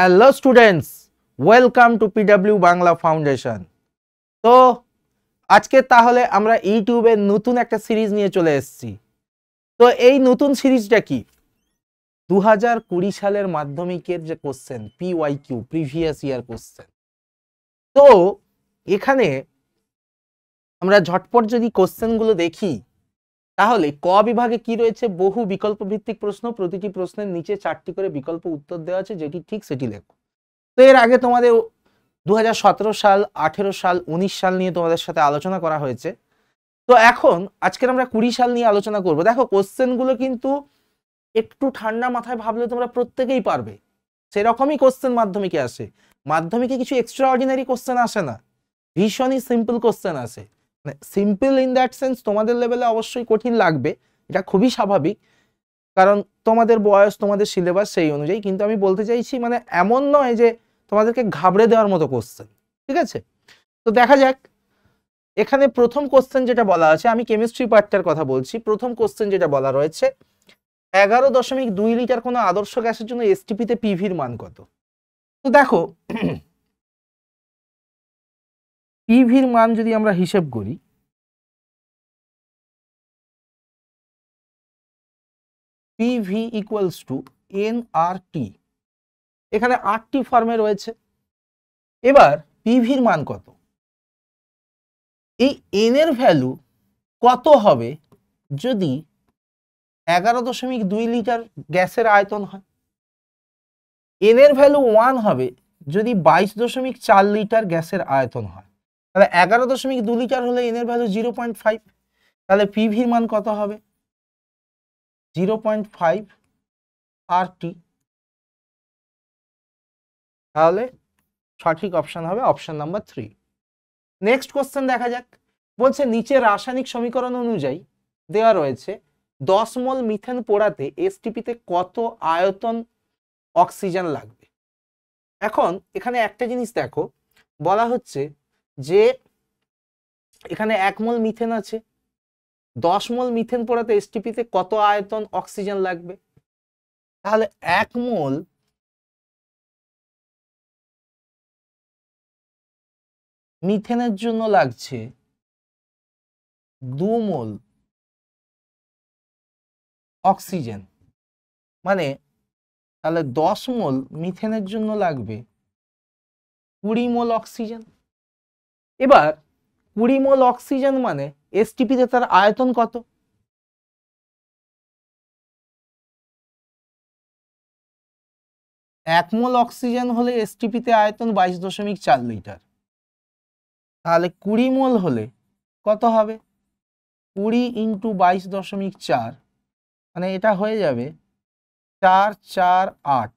Hello students welcome to PW Bangla foundation তো আজকে তাহলে আমরা ইউটিউবে নতুন একটা সিরিজ নিয়ে চলে এসেছি তো এই নতুন সিরিজটা কি দু হাজার কুড়ি সালের মাধ্যমিকের যে question PYQ previous year question তো এখানে আমরা ঝটপট যদি কোশ্চেনগুলো দেখি তাহলে ক বিভাগে কি রয়েছে বহু বিকল্প ভিত্তিক প্রশ্ন প্রতিটি প্রশ্নের নিচে চারটি করে বিকল্প উত্তর দেওয়া আছে যেটি ঠিক সেটি লেখো তো এর আগে তোমাদের দু সাল আঠেরো সাল ১৯ সাল নিয়ে তোমাদের সাথে আলোচনা করা হয়েছে তো এখন আজকের আমরা কুড়ি সাল নিয়ে আলোচনা করব দেখো কোশ্চেনগুলো কিন্তু একটু ঠান্ডা মাথায় ভাবলে তোমরা প্রত্যেকেই পারবে সেরকমই কোশ্চেন মাধ্যমিকে আসে মাধ্যমিকে কিছু এক্সট্রা অর্ডিনারি কোশ্চেন আসে না ভীষণই সিম্পল কোশ্চেন আসে মানে সিম্পল ইন দ্যাট সেন্স তোমাদের লেভেলে অবশ্যই কঠিন লাগবে এটা খুবই স্বাভাবিক কারণ তোমাদের বয়স তোমাদের সিলেবাস সেই অনুযায়ী কিন্তু আমি বলতে চাইছি মানে এমন নয় যে তোমাদেরকে ঘাবড়ে দেওয়ার মতো কোশ্চেন ঠিক আছে তো দেখা যাক এখানে প্রথম কোশ্চেন যেটা বলা আছে আমি কেমিস্ট্রি পার্টটার কথা বলছি প্রথম কোশ্চেন যেটা বলা রয়েছে এগারো দশমিক দুই লিটার কোনো আদর্শ গ্যাসের জন্য এসটিপিতে পিভির মান কত তো দেখো পিভির e মান যদি আমরা হিসেব করি PV equals to N R T এখানে আটটি ফর্মে রয়েছে এবার পিভির মান কত এই এন এর ভ্যালু কত হবে যদি এগারো দশমিক দুই লিটার গ্যাসের আয়তন হয় এন এর ভ্যালু ওয়ান হবে যদি বাইশ দশমিক চার লিটার গ্যাসের আয়তন হয় তাহলে এগারো দশমিক দু লিটার হলে এনের ভ্যালু জিরো পয়েন্ট ফাইভ তাহলে পিভির মান কত হবে zero point five R T তাহলে সঠিক অপশান হবে option number three next question দেখা যাক বলছে নিচে রাসায়নিক সমীকরণ অনুযায়ী দেওয়া রয়েছে দশ মল মিথেন পোড়াতে এসটিপিতে কত আয়তন অক্সিজেন লাগবে এখন এখানে একটা জিনিস দেখো বলা হচ্ছে যে এখানে এক মোল মিথেন আছে দশ মোল মিথেন পড়াতে এসটিপিতে কত আয়তন অক্সিজেন লাগবে তাহলে এক মোল মিথেনের জন্য লাগছে দু মোল অক্সিজেন মানে তাহলে দশ মোল মিথেনের জন্য লাগবে কুড়ি মোল অক্সিজেন এবার কুড়ি মোল অক্সিজেন মানে এসটিপিতে তার আয়তন কত এক মোল অক্সিজেন হলে এসটিপিতে আয়তন বাইশ দশমিক চার লিটার তাহলে কুড়ি মোল হলে কত হবে কুড়ি ইন্টু বাইশ দশমিক চার মানে এটা হয়ে যাবে চার চার আট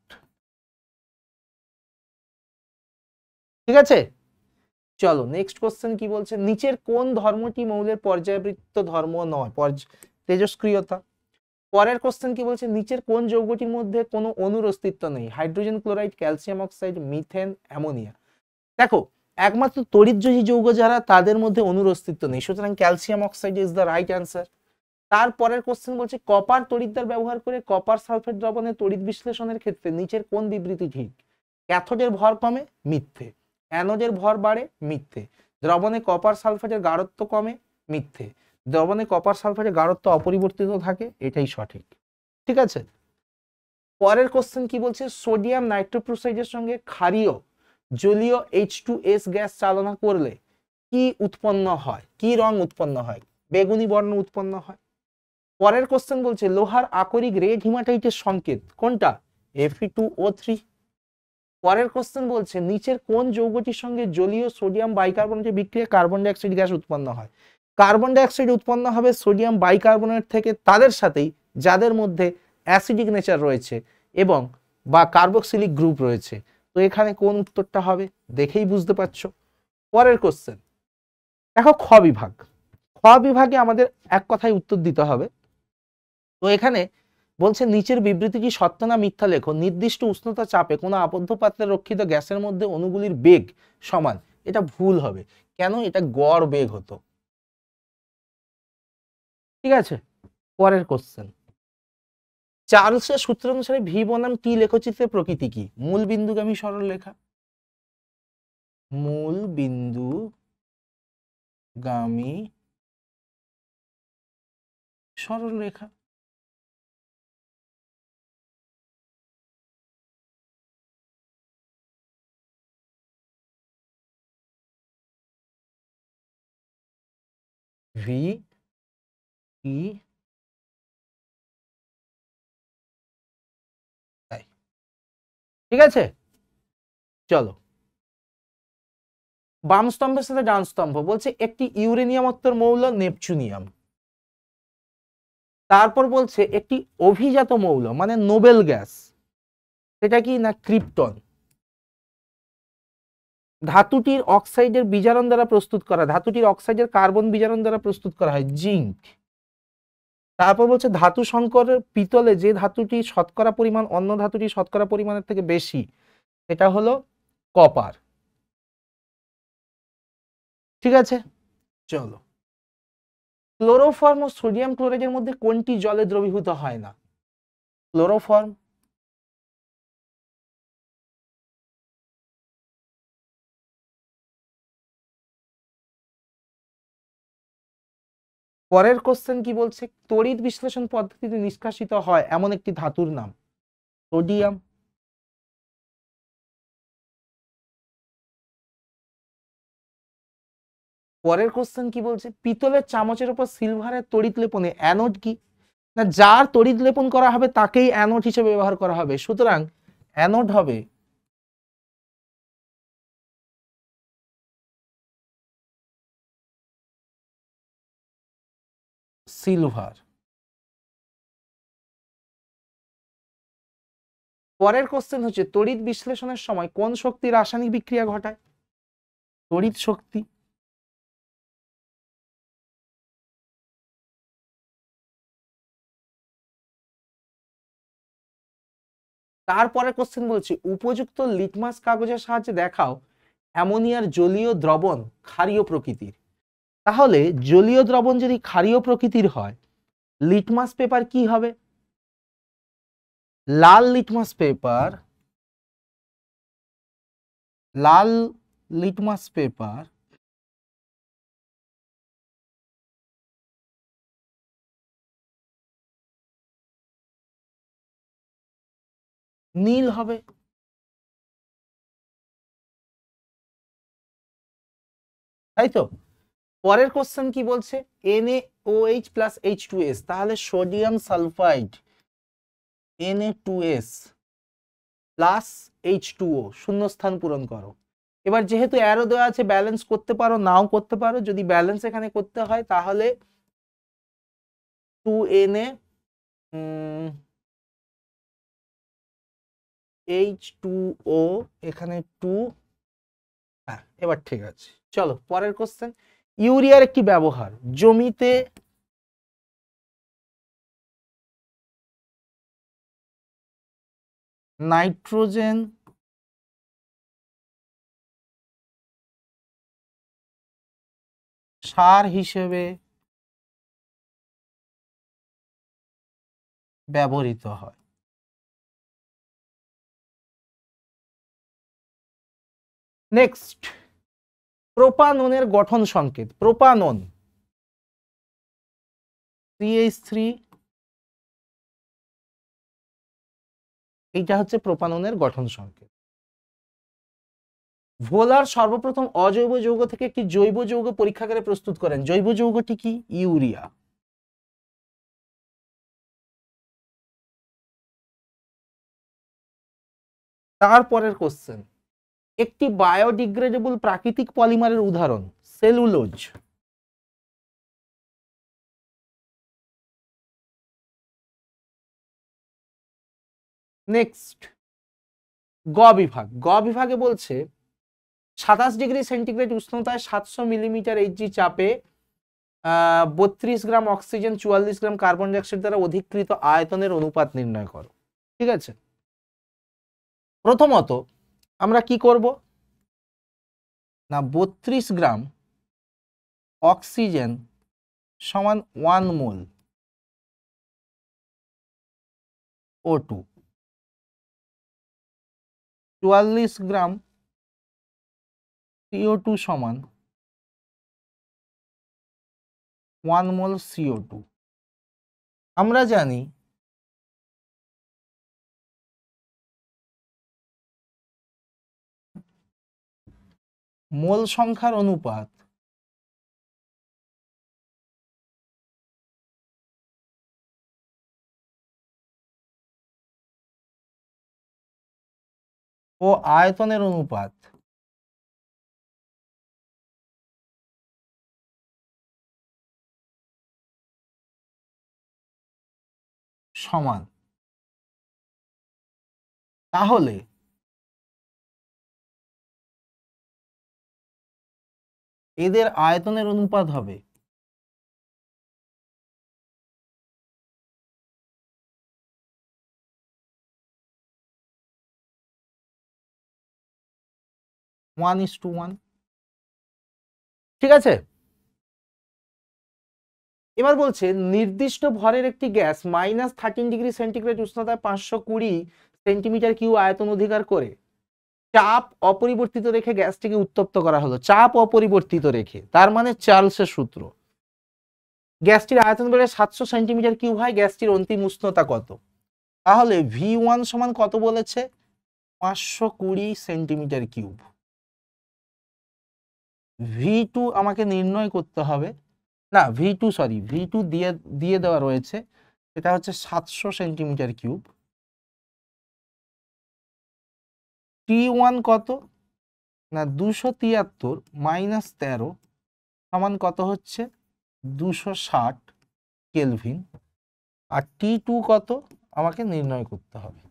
ঠিক আছে চলো নেক্সট কোশ্চেন কি বলছে নিচের কোন ধর্মটি মৌলের পর্যায়বৃত্ত ধর্ম নয় তেজস্ক্রিয়তা পরের কোশ্চেন কি বলছে নিচের কোন যৌগটির মধ্যে কোনো অনুর অস্তিত্ব নেই hydrogen chloride calcium oxide methane ammonia দেখো একমাত্র তড়িৎযোজী যৌগ যারা তাদের মধ্যে অনুর অস্তিত্ব নেই সুতরাং calcium oxide is the right answer তারপরের কোশ্চেন বলছে কপার তড়িৎদার ব্যবহার করে কপার সালফেট দ্রবণে তড়িৎ বিশ্লেষণের ক্ষেত্রে নিচের কোন বিবৃতি ঠিক ক্যাথোডের ভর কমে মিথ্যে অ্যানোজের ভর বাড়ে মিথ্যে দ্রবণে কপার সালফেটের গাঢ়ত্ব কমে মিথ্যে দ্রবণে কপার সালফেটের গাঢ়ত্ব অপরিবর্তিত থাকে এটাই সঠিক ঠিক আছে পরের কোশ্চেন কি বলছে সোডিয়াম নাইট্রোপ্রোসাইডের সঙ্গে ক্ষারীয় জলীয় এইচ টু এস গ্যাস চালনা করলে কি উৎপন্ন হয় কি রং উৎপন্ন হয় বেগুনি বর্ণ উৎপন্ন হয় পরের কোশ্চেন বলছে লোহার আকরিক রেড হিমাটাইটের সংকেত কোনটা এফি টু ও থ্রি পরের কোশ্চেন বলছে নিচের কোন যৌগটির সঙ্গে জলীয় সোডিয়াম বাইকার্বনেটের বিক্রিয়া কার্বন ডাইঅক্সাইড গ্যাস উৎপন্ন হয় কার্বন ডাইঅক্সাইড উৎপন্ন হবে সোডিয়াম বাইকার্বনেট থেকে তাদের সাথেই যাদের মধ্যে অ্যাসিডিক নেচার রয়েছে এবং বা কার্বক্সিলিক গ্রুপ রয়েছে তো এখানে কোন উত্তরটা হবে দেখেই বুঝতে পারছ পরের কোশ্চেন দেখো খ বিভাগ খ বিভাগে আমাদের এক কথায় উত্তর দিতে হবে তো এখানে বলছে নিচের বিবৃতিটি সত্য না মিথ্যা লেখো নির্দিষ্ট উষ্ণতা চাপে কোনো আবদ্ধ পাত্রে রক্ষিত গ্যাসের মধ্যে অণুগুলির বেগ সমান এটা ভুল হবে কেন এটা গড় বেগ হতো ঠিক আছে পরের কোশ্চেন চার্লসের সূত্র অনুসারে ভি বনাম টি লেখচিত্রে প্রকৃতি কি মূল বিন্দুগামী সরল লেখা মূল বিন্দু গামী সরল রেখা V E ঠিক আছে চলো বাম স্তম্ভের সাথে ডান স্তম্ভ বলছে একটি ইউরেনিয়াম অত্তর মৌল নেপচুনিয়াম তারপর বলছে একটি অভিজাত মৌল মানে নোবেল গ্যাস সেটা কি না ক্রিপ্টন ধাতুটির অক্সাইডের বিজারণ দ্বারা প্রস্তুত করা ধাতুটির অক্সাইডের কার্বন বিজারণ দ্বারা প্রস্তুত করা হয় জিঙ্ক তারপর বলছে ধাতু সংকর পিতলে যে ধাতুটি শতকরা পরিমাণ অন্য ধাতুটি শতকরা পরিমাণের থেকে বেশি এটা হলো কপার ঠিক আছে চলো ক্লোরোফর্ম ও সোডিয়াম ক্লোরাইডের মধ্যে কোনটি জলে দ্রবীভূত হয় না ক্লোরোফর্ম পরের কোশ্চেন কি বলছে তড়িৎ বিশ্লেষণ পদ্ধতিতে নিষ্কাশিত হয় এমন একটি ধাতুর নাম সোডিয়াম পরের কোশ্চেন কি বলছে পিতলের চামচের উপর সিলভারের তড়িৎ লেপনে অ্যানোড কি না যার তড়িৎ লেপন করা হবে তাকেই অ্যানোড হিসেবে ব্যবহার করা হবে সুতরাং অ্যানোড হবে সিলভার পরের কোশ্চেন হচ্ছে তড়িৎ বিশ্লেষণের সময় কোন শক্তি রাসায়নিক বিক্রিয়া ঘটায় তড়িৎ শক্তি তারপরে কোশ্চেন বলছি উপযুক্ত লিটমাস কাগজের সাহায্যে দেখাও অ্যামোনিয়ার জলীয় দ্রবণ ক্ষারীয় প্রকৃতির তাহলে জলীয় দ্রবণ যদি ক্ষারীয় প্রকৃতির হয় লিটমাস পেপার কি হবে লাল লিটমাস পেপার লাল লিটমাস পেপার নীল হবে তাই তো পরের কোশ্চেন কি বলছে NaOH H2S plus H two S তাহলে sodium sulphide Na2S H2O two S plus H two O পূরণ করো এবার যেহেতু অ্যারো দেওয়া আছে ব্যালেন্স করতে পারো নাও করতে পারো যদি ব্যালেন্স এখানে করতে হয় তাহলে two N A H two O এখানে টু হ্যাঁ এবার ঠিক আছে চলো পরের কোশ্চেন ইউরিয়ার কি ব্যবহার জমিতে নাইট্রোজেন সার হিসেবে ব্যবহৃত হয় নেক্সট প্রোপাননের গঠন সংকেত প্রোপানন এইটা হচ্ছে প্রোপাননের গঠন সংকেত ভোলার সর্বপ্রথম অজৈব যৌগ থেকে একটি জৈব যৌগ পরীক্ষাগারে প্রস্তুত করেন জৈব যৌগটি কি ইউরিয়া তারপরের কোশ্চেন একটি বায়োডিগ্রেডেবল প্রাকৃতিক পলিমারের উদাহরণ সেলুলোজ নেক্সট গ বিভাগ গ বিভাগে বলছে সাতাশ ডিগ্রি সেন্টিগ্রেড উষ্ণতায় সাতশো মিলিমিটার এইচজি চাপে বত্রিশ গ্রাম অক্সিজেন চুয়াল্লিশ গ্রাম কার্বন ডাইঅক্সাইড দ্বারা অধিকৃত আয়তনের অনুপাত নির্ণয় করো ঠিক আছে প্রথমত আমরা কি করব না বত্রিশ গ্রাম অক্সিজেন সমান ওয়ান মোল ও টু চুয়াল্লিশ গ্রাম সিও টু সমান ওয়ান মোল সিও টু আমরা জানি মোল সংখ্যার অনুপাত ও আয়তনের অনুপাত সমান তাহলে এদের আয়তনের অনুপাত হবে ওয়ান ইস টু ওয়ান ঠিক আছে এবার বলছে নির্দিষ্ট ভরের একটি gas minus thirteen degree centigrade উষ্ণতায় পাঁচশো কুড়ি সেন্টিমিটার কিউ আয়তন অধিকার করে চাপ অপরিবর্তিত রেখে গ্যাসটিকে উত্তপ্ত করা হলো চাপ অপরিবর্তিত রেখে তার মানে চার্লসের সূত্র গ্যাসটির আয়তন বেড়ে সাতশো সেন্টিমিটার কিউব হয় গ্যাসটির অন্তিম উষ্ণতা কত তাহলে ভি ওয়ান সমান কত বলেছে পাঁচশো কুড়ি সেন্টিমিটার কিউব ভি টু আমাকে নির্ণয় করতে হবে না V two sorry V two দিয়ে দিয়ে দেওয়া রয়েছে সেটা হচ্ছে সাতশো সেন্টিমিটার কিউব টি ওয়ান কত না দুশো তিয়াত্তর মাইনাস তেরো সমান কত হচ্ছে দুশো ষাট কেলভিন আর টি টু কত আমাকে নির্ণয় করতে হবে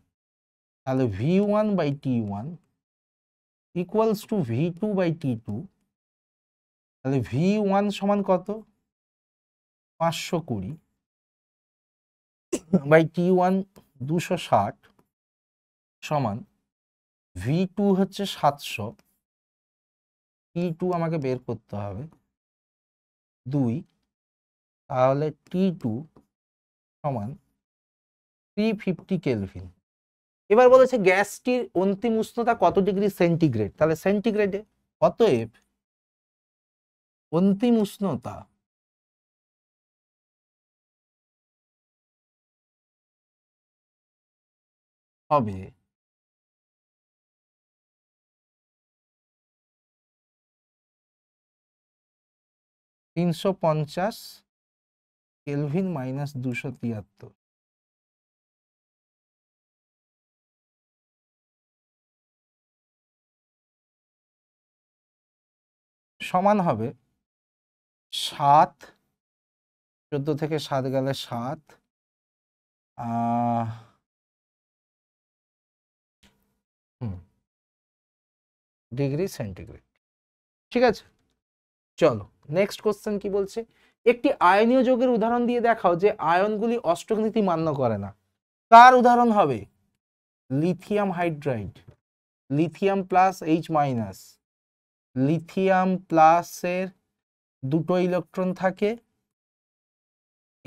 তাহলে V one by T one equals to V two by T two তাহলে ভি ওয়ান সমান কত পাঁচশো কুড়ি বাই টি ওয়ান দুশো ষাট সমান ভি টু হচ্ছে সাতশো টি টু আমাকে বের করতে হবে দুই তাহলে টি টু সমান থ্রি ফিফটি কেলভিন এবার বলেছে গ্যাসটির অন্তিম উষ্ণতা কত ডিগ্রি সেন্টিগ্রেড তাহলে সেন্টিগ্রেডে অতএব অন্তিম উষ্ণতা হবে তিনশো পঞ্চাশ কেলভিন মাইনাস দুশো তিয়াত্তর সমান হবে সাত চোদ্দো থেকে সাত গেলে সাত ডিগ্রি সেন্টিগ্রেড ঠিক আছে চলো নেক্সট কোশ্চেন কি বলছে একটি আয়নীয় যোগের উদাহরণ দিয়ে দেখাও যে আয়নগুলি অষ্টকনীতি মান্য করে না তার উদাহরণ হবে lithium hydride lithium plus H minus lithium প্লাসের দুটো ইলেকট্রন থাকে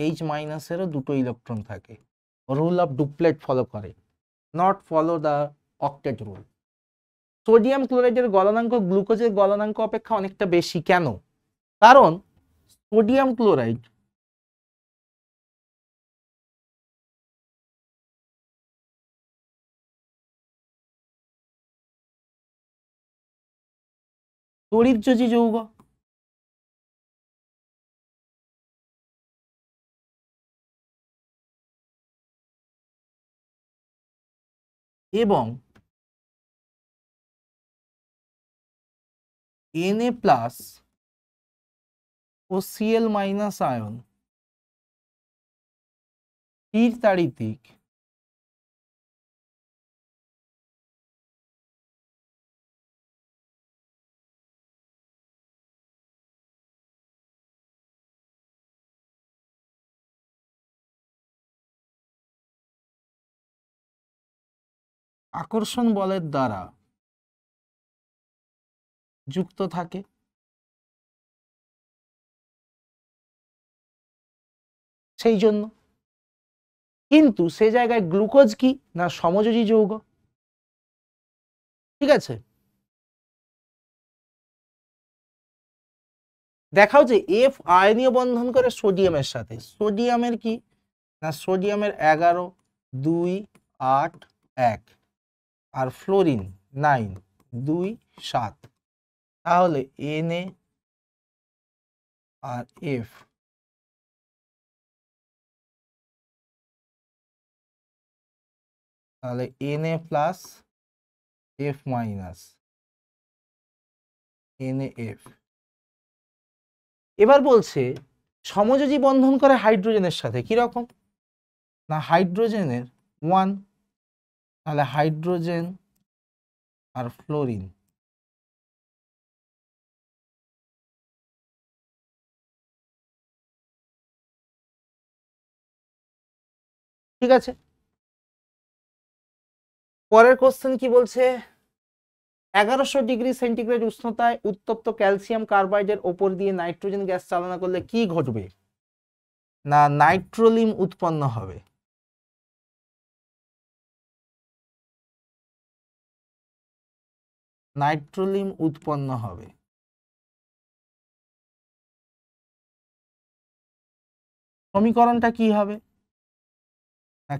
এইচ মাইনাসেরও দুটো ইলেকট্রন থাকে রুল অফ ডুপ্লেট ফলো করে not follow the octet rule sodium ক্লোরাইডের গলনাঙ্ক গ্লুকোজের গলনাঙ্ক অপেক্ষা অনেকটা বেশি কেন কারণ সোডিয়াম ক্লোরাইড তড়িৎযোজী যৌগ এবং Na plus ও সিএল মাইনাস আয়ন তীর তারিতিক আকর্ষণ বলের দ্বারা যুক্ত থাকে সেই জন্য কিন্তু সে জায়গায় গ্লুকোজ কি না সমযোজী যৌগ ঠিক আছে দেখাও যে এফ আয়নীয় বন্ধন করে সোডিয়ামের সাথে সোডিয়ামের কি না সোডিয়ামের এগারো দুই আট এক আর ফ্লোরিন নাইন দুই সাত তাহলে এন এ আর এফ তাহলে N A plus F minus N F এবার বলছে সমযোজী বন্ধন করে হাইড্রোজেনের সাথে কীরকম না হাইড্রোজেনের ওয়ান তাহলে হাইড্রোজেন আর ফ্লোরিন ঠিক আছে পরের কোশ্চেন কি বলছে এগারোশো ডিগ্রি সেন্টিগ্রেড উষ্ণতায় উত্তপ্ত ক্যালসিয়াম কার্বাইডের ওপর দিয়ে নাইট্রোজেন গ্যাস চালনা করলে কি ঘটবে না নাইট্রোলিম উৎপন্ন হবে নাইট্রোলিম উৎপন্ন হবে সমীকরণটা কি হবে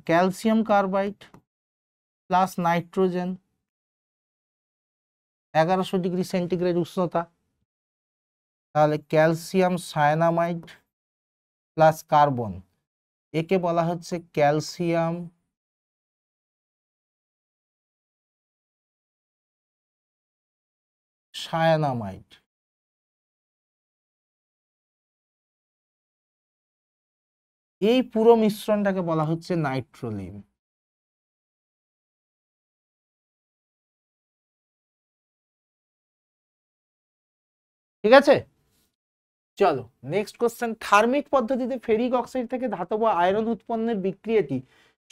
ক্যালসিয়াম কার্বাইড প্লাস নাইট্রোজেন এগারোশো ডিগ্রি সেন্টিগ্রেড উষ্ণতা তাহলে ক্যালসিয়াম সায়ানামাইড প্লাস কার্বন একে বলা হচ্ছে ক্যালসিয়াম সায়ানামাইড এই পুরো মিশ্রণটাকে বলা হচ্ছে নাইট্রোলিম ঠিক আছে চলো নেক্সট কোশ্চেন থার্মিক পদ্ধতিতে ফেরিক অক্সাইড থেকে ধাতব আয়রন উৎপন্নের বিক্রিয়াটি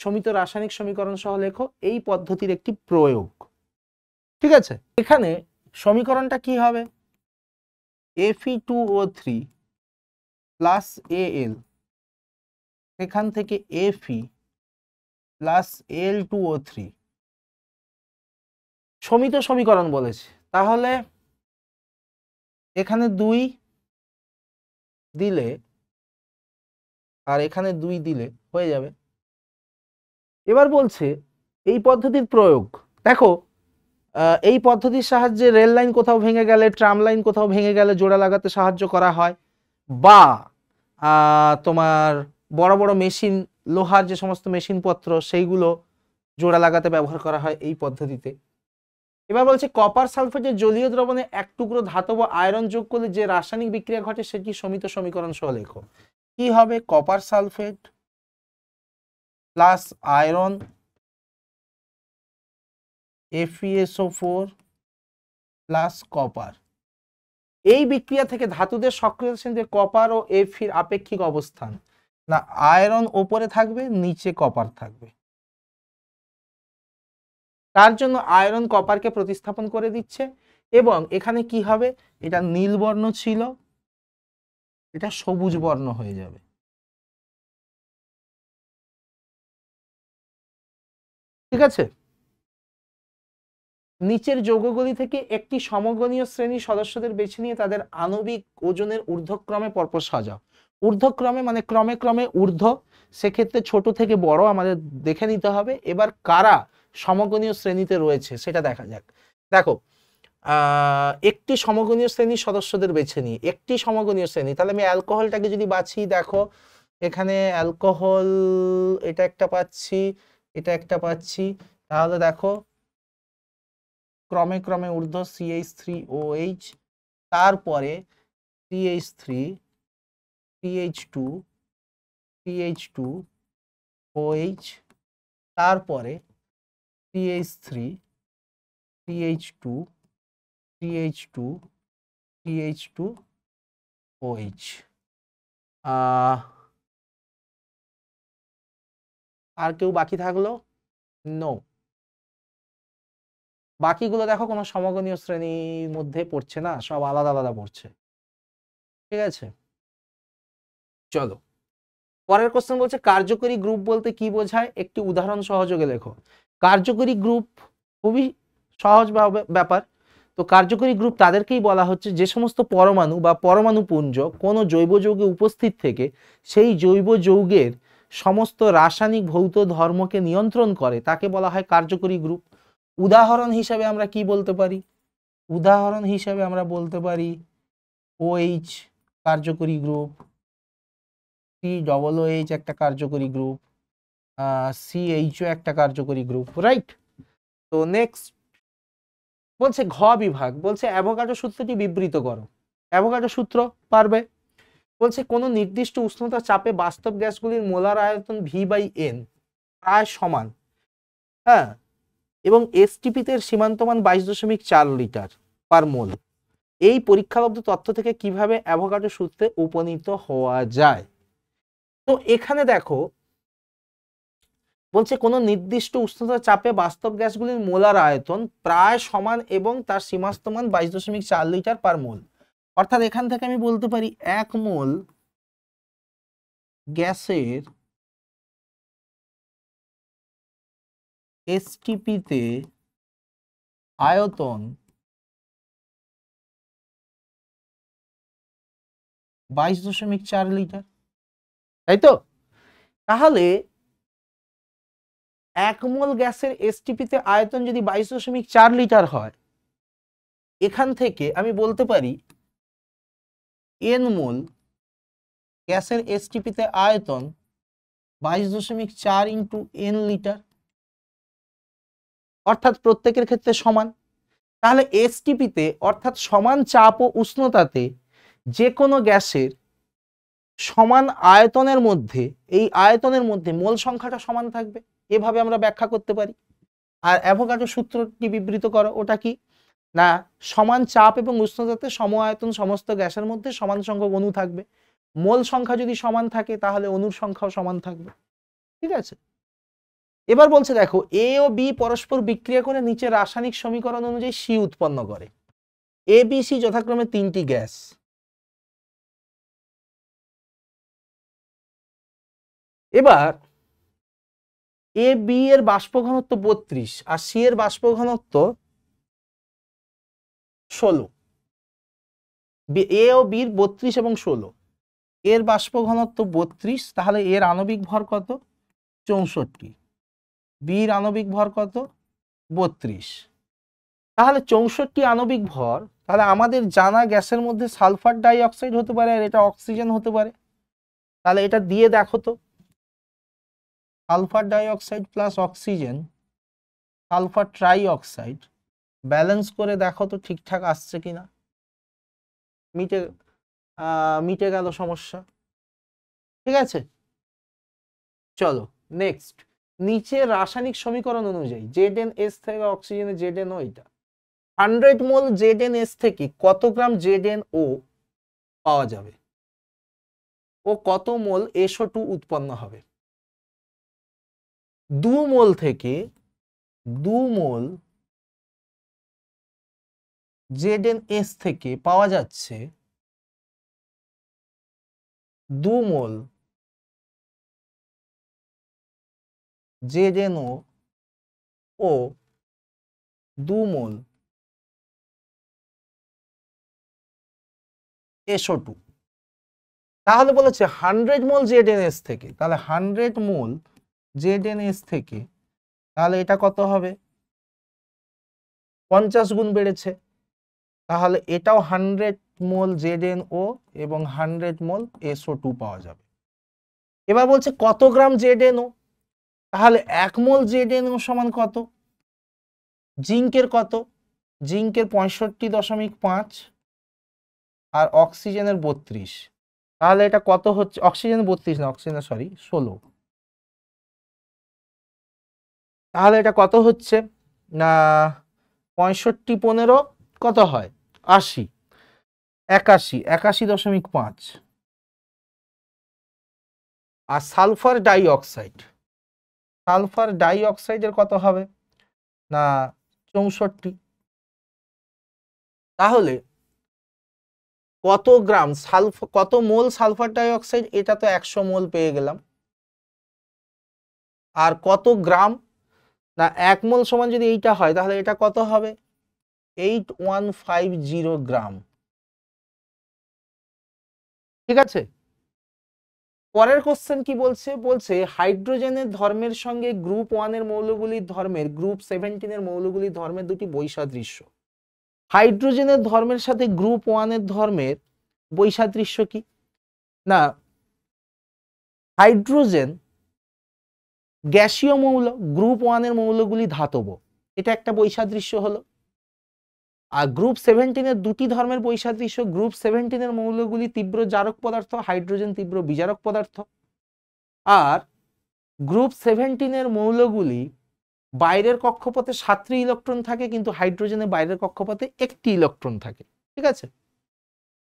সমিত রাসায়নিক সমীকরণ সহ লেখো এই পদ্ধতির একটি প্রয়োগ ঠিক আছে এখানে সমীকরণটা কি হবে F E two O three plus A L এখান থেকে F E plus L two O three সমিত সমীকরণ বলেছে তাহলে এখানে দুই দিলে আর এখানে দুই দিলে হয়ে যাবে এবার বলছে এই পদ্ধতির প্রয়োগ দেখো এই পদ্ধতির সাহায্যে রেল লাইন কোথাও ভেঙে গেলে ট্রাম লাইন কোথাও ভেঙে গেলে জোড়া লাগাতে সাহায্য করা হয় বা তোমার বড় বড় মেশিন লোহার যে সমস্ত মেশিনপত্র সেইগুলো জোড়া লাগাতে ব্যবহার করা হয় এই পদ্ধতিতে এবার বলছে কপার সালফেটের জলীয় দ্রবণে এক টুকরো ধাতব আয়রন যোগ করলে যে রাসায়নিক বিক্রিয়া ঘটে সেটি সমিত সমীকরণ সহ লেখো কি হবে copper sulphate plus iron F E S O four e plus copper এই বিক্রিয়া থেকে ধাতুদের সক্রিয় যে কপার ও এফির আপেক্ষিক অবস্থান না আয়রন ওপরে থাকবে নিচে কপার থাকবে তার জন্য আয়রন কপারকে প্রতিস্থাপন করে দিচ্ছে এবং এখানে কি হবে এটা নীল বর্ণ ছিল এটা সবুজ বর্ণ হয়ে যাবে ঠিক আছে নিচের যৌগগুলি থেকে একটি সমগণীয় শ্রেণীর সদস্যদের বেছে নিয়ে তাদের আণবিক ওজনের ঊর্ধ্বক্রমে পরপর সাজাও ঊর্ধ্বক্রমে মানে ক্রমে ক্রমে ঊর্ধ্ব সেক্ষেত্রে ছোট থেকে বড় আমাদের দেখে নিতে হবে এবার কারা সমগণীয় শ্রেণীতে রয়েছে সেটা দেখা যাক দেখো একটি সমগণীয় শ্রেণীর সদস্যদের বেছে নিই একটি সমগণীয় শ্রেণী তাহলে আমি অ্যালকোহলটাকে যদি বাছি দেখো এখানে অ্যালকোহল এটা একটা পাচ্ছি এটা একটা পাচ্ছি তাহলে দেখো ক্রমে ক্রমে ঊর্ধ্ব সিএইচ থ্রি ও এইচ তারপরে CH three CH two CH two O H তারপরে CH3, CH2, CH2, CH2, OH. আর কেউ বাকি থাকলো নো বাকিগুলো দেখো কোনো সমগণীয় শ্রেণীর মধ্যে পড়ছে না সব আলাদা আলাদা পড়ছে ঠিক আছে চলো পরের কোশ্চেন বলছে কার্যকরী গ্রুপ বলতে কি বোঝায় একটি উদাহরণ সহযোগে লেখো কার্যকরী গ্রুপ খুবই সহজ ব্যাপার তো কার্যকরী গ্রুপ তাদেরকেই বলা হচ্ছে যে সমস্ত পরমাণু বা পরমাণু পুঞ্জ কোনো জৈব যৌগে উপস্থিত থেকে সেই জৈব যৌগের সমস্ত রাসায়নিক ভৌত ধর্মকে নিয়ন্ত্রণ করে তাকে বলা হয় কার্যকরী গ্রুপ উদাহরণ হিসাবে আমরা কি বলতে পারি উদাহরণ হিসাবে আমরা বলতে পারি ওএইচ কার্যকরী গ্রুপ সি ডবল ওএইচ একটা কার্যকরী গ্রুপ সিএইচও একটা কার্যকরী গ্রুপ রাইট তো নেক্সট বলছে ঘ বিভাগ বলছে অ্যাভোকাডো সূত্রটি বিবৃত করো অ্যাভোকাডো সূত্র পারবে বলছে কোনো নির্দিষ্ট উষ্ণতা চাপে বাস্তব গ্যাসগুলির মোলার আয়তন ভি বাই এন প্রায় সমান হ্যাঁ এবং এসটিপিতে সীমান্তমান বাইশ দশমিক চার লিটার পার মোল এই পরীক্ষালব্ধ তথ্য থেকে কিভাবে অ্যাভোকাডো সূত্রে উপনীত হওয়া যায় তো এখানে দেখো বলছে কোনো নির্দিষ্ট উষ্ণতার চাপে বাস্তব গ্যাসগুলির মোলার আয়তন প্রায় সমান এবং তার সীমাস্তমান বাইশ দশমিক চার লিটার পার মোল অর্থাৎ এখান থেকে আমি বলতে পারি এক মোল গ্যাসের এসটিপিতে আয়তন বাইশ দশমিক চার লিটার তাই তো তাহলে একমল গ্যাসের এসটিপিতে আয়তন যদি বাইশ দশমিক চার লিটার হয় এখান থেকে আমি বলতে পারি এন মোল গ্যাসের এসটিপিতে আয়তন বাইশ দশমিক চার ইন্টু এন লিটার অর্থাৎ প্রত্যেকের ক্ষেত্রে সমান তাহলে এসটিপিতে অর্থাৎ সমান চাপ ও উষ্ণতাতে যে কোনো গ্যাসের সমান আয়তনের মধ্যে এই আয়তনের মধ্যে মোল সংখ্যাটা সমান থাকবে এভাবে আমরা ব্যাখ্যা করতে পারি আর অ্যাভোকাটো সূত্রটি বিবৃত করো ওটা কি না সমান চাপ এবং উষ্ণতাতে সম আয়তন সমস্ত গ্যাসের মধ্যে সমান সংখ্যক অণু থাকবে মোল সংখ্যা যদি সমান থাকে তাহলে অণুর সংখ্যাও সমান থাকবে ঠিক আছে এবার বলছে দেখো এ ও বি পরস্পর বিক্রিয়া করে নিচে রাসায়নিক সমীকরণ অনুযায়ী সি উৎপন্ন করে এ বি সি যথাক্রমে তিনটি গ্যাস এবার এ বি এর বাষ্প ঘনত্ব বত্রিশ আর সি এর বাষ্প ঘনত্ব ষোলো এ ও বির বত্রিশ এবং ষোলো এর বাষ্প ঘনত্ব বত্রিশ তাহলে এর আণবিক ভর কত চৌষট্টি বীর আণবিক ভর কত বত্রিশ তাহলে চৌষট্টি আণবিক ভর তাহলে আমাদের জানা গ্যাসের মধ্যে সালফার ডাইঅক্সাইড হতে পারে আর এটা অক্সিজেন হতে পারে তাহলে এটা দিয়ে দেখো তো sulphur dioxide plus oxygen sulphur trioxide balance করে দেখো তো ঠিকঠাক আসছে কি না মিটে মিটে গেল সমস্যা ঠিক আছে চলো নেক্সট নিচে রাসায়নিক সমীকরণ অনুযায়ী জেড এন এস থেকে অক্সিজেনে জেড এন ওইটা hundred mole Z N S থেকে কত গ্রাম জেড এন ও পাওয়া যাবে ও কত মোল এসো টু উৎপন্ন হবে দু মোল থেকে দু মোল জেড এন এস থেকে পাওয়া যাচ্ছে দু মোল জেড এন ও ও দু মোল এসও টু তাহলে বলেছে hundred mole Z N S থেকে তাহলে hundred mole Z N S থেকে তাহলে এটা কত হবে পঞ্চাশ গুণ বেড়েছে তাহলে এটাও hundred mole Z N O এবং হান্ড্রেড মোল এসও টু পাওয়া যাবে এবার বলছে কত গ্রাম জেড এন ও তাহলে এক মোল জেড এন ও সমান কত জিঙ্কের কত জিঙ্কের পঁয়ষট্টি দশমিক পাঁচ আর অক্সিজেনের বত্রিশ তাহলে এটা কত হচ্ছে অক্সিজেন বত্রিশ না অক্সিজেন সরি ষোলো তাহলে এটা কত হচ্ছে না পঁয়ষট্টি পনেরো কত হয় আশি একাশি একাশি দশমিক পাঁচ আর সালফার ডাইঅক্সাইড সালফার ডাইঅক্সাইডের কত হবে না চৌষট্টি তাহলে কত গ্রাম সালফ কত মোল সালফার ডাইঅক্সাইড এটা তো একশো মোল পেয়ে গেলাম আর কত গ্রাম তা এক মোল সমান যদি এইটা হয় তাহলে এটা কত হবে eight one five zero gram ঠিক আছে পরের কোশ্চেন কি বলছে বলছে হাইড্রোজেনের ধর্মের সঙ্গে গ্রুপ ওয়ানের মৌলগুলির ধর্মের গ্রুপ সেভেন্টিনের মৌলগুলির ধর্মের দুটি বৈসাদৃশ্য হাইড্রোজেনের ধর্মের সাথে গ্রুপ ওয়ানের ধর্মের বৈসাদৃশ্য কি না হাইড্রোজেন গ্যাসীয় মৌল গ্রুপ ওয়ানের মৌলগুলি ধাতব এটা একটা বৈসাদৃশ্য হলো আর গ্রুপ সেভেন্টিনের দুটি ধর্মের বৈসাদৃশ্য গ্রুপ সেভেন্টিনের মৌলগুলি তীব্র জারক পদার্থ হাইড্রোজেন তীব্র বিজারক পদার্থ আর গ্রুপ সেভেন্টিনের মৌলগুলি বাইরের কক্ষপথে সাতটি ইলেকট্রন থাকে কিন্তু হাইড্রোজেনে বাইরের কক্ষপথে একটি ইলেকট্রন থাকে ঠিক আছে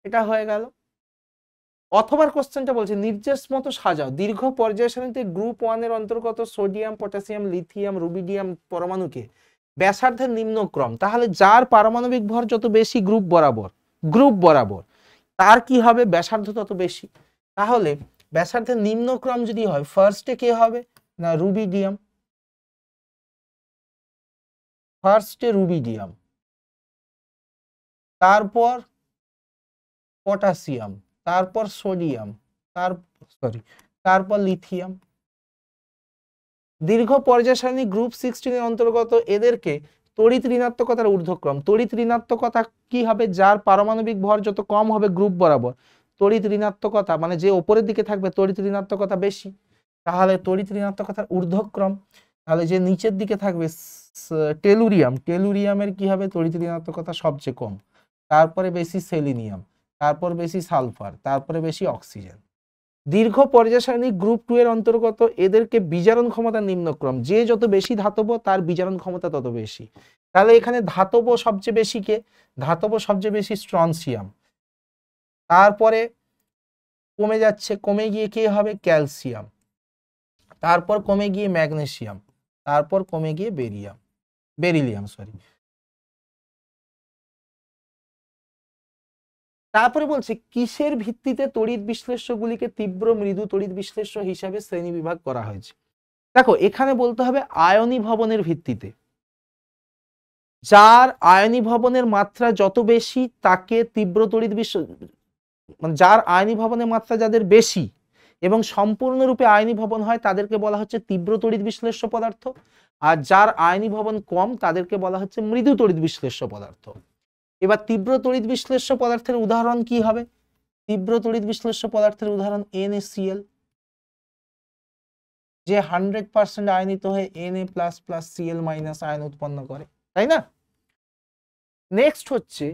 এটা হয়ে গেল অথবার কোশ্চেনটা বলছে নির্দেশ মতো সাজাও দীর্ঘ পর্যায় সারণীতে গ্রুপ ওয়ানের অন্তর্গত সোডিয়াম পটাশিয়াম লিথিয়াম রুবিডিয়াম পরমাণুকে ব্যাসার্ধের নিম্নক্রম তাহলে যার পারমাণবিক ভর যত বেশি গ্রুপ বরাবর গ্রুপ বরাবর তার কি হবে ব্যাসার্ধ তত বেশি তাহলে ব্যাসার্ধের নিম্নক্রম যদি হয় ফার্স্টে কে হবে না রুবিডিয়াম ফার্স্টে রুবিডিয়াম তারপর পটাশিয়াম তারপর সোডিয়াম তার সরি তারপর লিথিয়াম দীর্ঘ পর্যায় সারণী গ্রুপ সিক্সটিনের অন্তর্গত এদেরকে তড়িৎ ঋণাত্মকতার ঊর্ধ্বক্রম তড়িৎ ঋণাত্মকতা কি হবে যার পারমাণবিক ভর যত কম হবে গ্রুপ বরাবর তড়িৎ ঋণাত্মকতা মানে যে ওপরের দিকে থাকবে তড়িৎ ঋণাত্মকতা বেশি তাহলে তড়িৎ ঋণাত্মকতার ঊর্ধ্বক্রম তাহলে যে নিচের দিকে থাকবে টেলুরিয়াম টেলুরিয়ামের কি হবে তড়িৎ ঋণাত্মকতা সবচেয়ে কম তারপরে বেশি সেলিনিয়াম তারপর বেশি সালফার তারপরে বেশি অক্সিজেন দীর্ঘ পর্যায় গ্রুপ টু এর অন্তর্গত এদেরকে বিজারণ ক্ষমতা নিম্নক্রম যে যত বেশি ধাতব তার বিজারণ ক্ষমতা তত বেশি তাহলে এখানে ধাতব সবচেয়ে বেশি কে ধাতব সবচেয়ে বেশি স্ট্রনসিয়াম তারপরে কমে যাচ্ছে কমে গিয়ে কে হবে ক্যালসিয়াম তারপর কমে গিয়ে ম্যাগনেশিয়াম তারপর কমে গিয়ে বেরিয়াম বেরিলিয়াম সরি তারপরে বলছে কিসের ভিত্তিতে তড়িৎ বিশ্লেষ্যগুলিকে তীব্র মৃদু তড়িৎ বিশ্লেষ্য হিসাবে শ্রেণী বিভাগ করা হয়েছে দেখো এখানে বলতে হবে আয়নী ভবনের ভিত্তিতে যার আয়নী ভবনের মাত্রা যত বেশি তাকে তীব্র তড়িৎ বিশ্ব মানে যার আয়নী ভবনের মাত্রা যাদের বেশি এবং সম্পূর্ণরূপে আয়নী ভবন হয় তাদেরকে বলা হচ্ছে তীব্র তড়িৎ বিশ্লেষ্য পদার্থ আর যার আয়নী ভবন কম তাদেরকে বলা হচ্ছে মৃদু তড়িৎ বিশ্লেষ্য পদার্থ এবার তীব্র তড়িৎ বিশ্লেষ্য পদার্থের উদাহরণ কি হবে তীব্র তড়িৎ বিশ্লেষ্য পদার্থের উদাহরণ এনএসিএল যে হান্ড্রেড পার্সেন্ট আয়নিত হয়ে N A plus plus CL minus ion উৎপন্ন করে তাই না নেক্সট হচ্ছে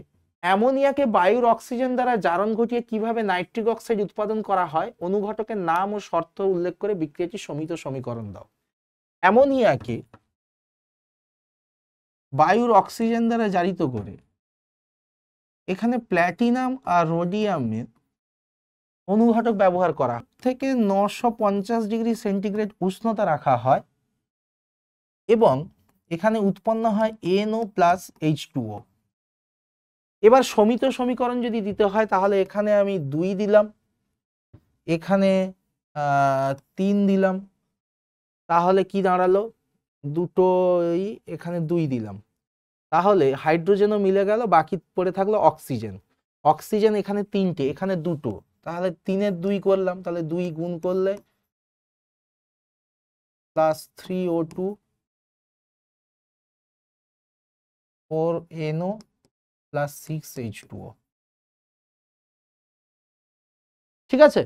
অ্যামোনিয়াকে বায়ুর অক্সিজেন দ্বারা জারণ ঘটিয়ে কিভাবে নাইট্রিক অক্সাইড উৎপাদন করা হয় অনুঘটকের নাম ও শর্ত উল্লেখ করে বিক্রিয়াটি সমিত সমীকরণ দাও অ্যামোনিয়াকে বায়ুর অক্সিজেন দ্বারা জারিত করে এখানে প্ল্যাটিনাম আর রোডিয়ামের অনুঘটক ব্যবহার করা থেকে নশো ডিগ্রি সেন্টিগ্রেড উষ্ণতা রাখা হয় এবং এখানে উৎপন্ন হয় এনও প্লাস এইচ টুও এবার সমিত সমীকরণ যদি দিতে হয় তাহলে এখানে আমি দুই দিলাম এখানে তিন দিলাম তাহলে কি দাঁড়ালো দুটোই এখানে দুই দিলাম তাহলে হাইড্রোজেনও মিলে গেল বাকি পড়ে থাকলো অক্সিজেন অক্সিজেন এখানে তিনটে এখানে দুটো তাহলে তিনের দুই করলাম তাহলে দুই গুণ করলে plus three O two four NO plus six H two ঠিক আছে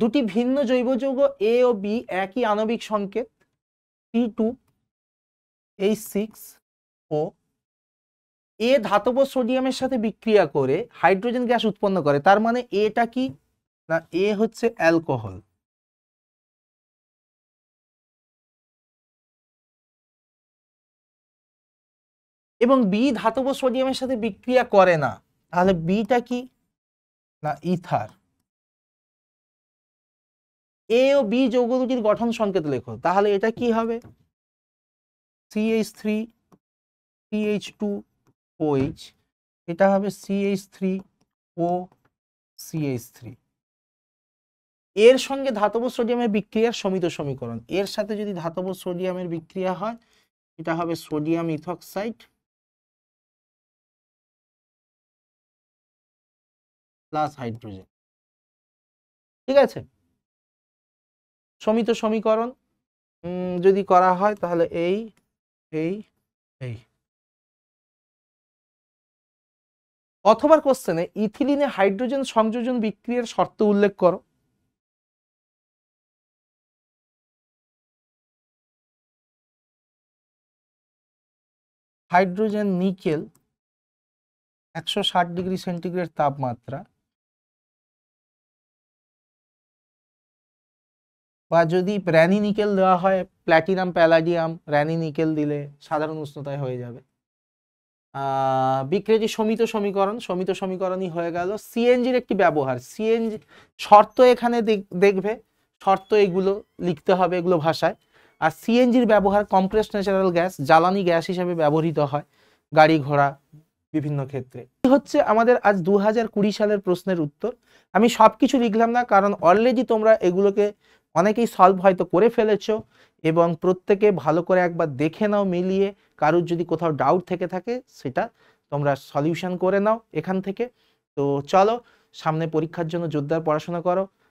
দুটি ভিন্ন জৈব যৌগ এ ও বি একই আণবিক সংকেত T two H six O এ ধাতব সোডিয়ামের সাথে বিক্রিয়া করে হাইড্রোজেন গ্যাস উৎপন্ন করে তার মানে এটা কি না এ হচ্ছে অ্যালকোহল এবং বি ধাতব সোডিয়ামের সাথে বিক্রিয়া করে না তাহলে বিটা কি না ইথার এ ও বি যৌগ দুটির গঠন সংকেত লেখো তাহলে এটা কি হবে C H three C H two O H এটা হবে C H three O C H three এর সঙ্গে ধাতব সোডিয়ামের বিক্রিয়ার সমিত সমীকরণ এর সাথে যদি ধাতব সোডিয়ামের বিক্রিয়া হয় এটা হবে সোডিয়াম ইথক্সাইড প্লাস হাইড্রোজেন ঠিক আছে সমিত সমীকরণ যদি করা হয় তাহলে এই এই এই অথবা কোশ্চেনে ইথিলিনে হাইড্রোজেন সংযোজন বিক্রিয়ার শর্ত উল্লেখ করো হাইড্রোজেন নিকেল একশো ডিগ্রি সেন্টিগ্রেড তাপমাত্রা বা যদি র্যানি নিকেল দেওয়া হয় প্ল্যাটিনাম প্যালাডিয়াম র্যানি নিকেল দিলে সাধারণ উষ্ণতায় হয়ে যাবে বিক্রেজি সমিত সমীকরণ সমিত সমীকরণই হয়ে গেল সিএনজির একটি ব্যবহার সিএনজি শর্ত এখানে দেখবে শর্ত এগুলো লিখতে হবে এগুলো ভাষায় আর সিএনজির ব্যবহার কম্প্রেস ন্যাচারাল গ্যাস জ্বালানি গ্যাস হিসেবে ব্যবহৃত হয় গাড়ি ঘোড়া বিভিন্ন ক্ষেত্রে হচ্ছে আমাদের আজ দু সালের প্রশ্নের উত্তর আমি সব কিছু লিখলাম না কারণ অলরেডি তোমরা এগুলোকে অনেকেই সলভ হয়তো করে ফেলেছো এবং প্রত্যেকে ভালো করে একবার দেখে নাও মিলিয়ে কারোর যদি কোথাও ডাউট থেকে থাকে সেটা তোমরা সলিউশন করে নাও এখান থেকে তো চলো সামনে পরীক্ষার জন্য জোরদার পড়াশোনা করো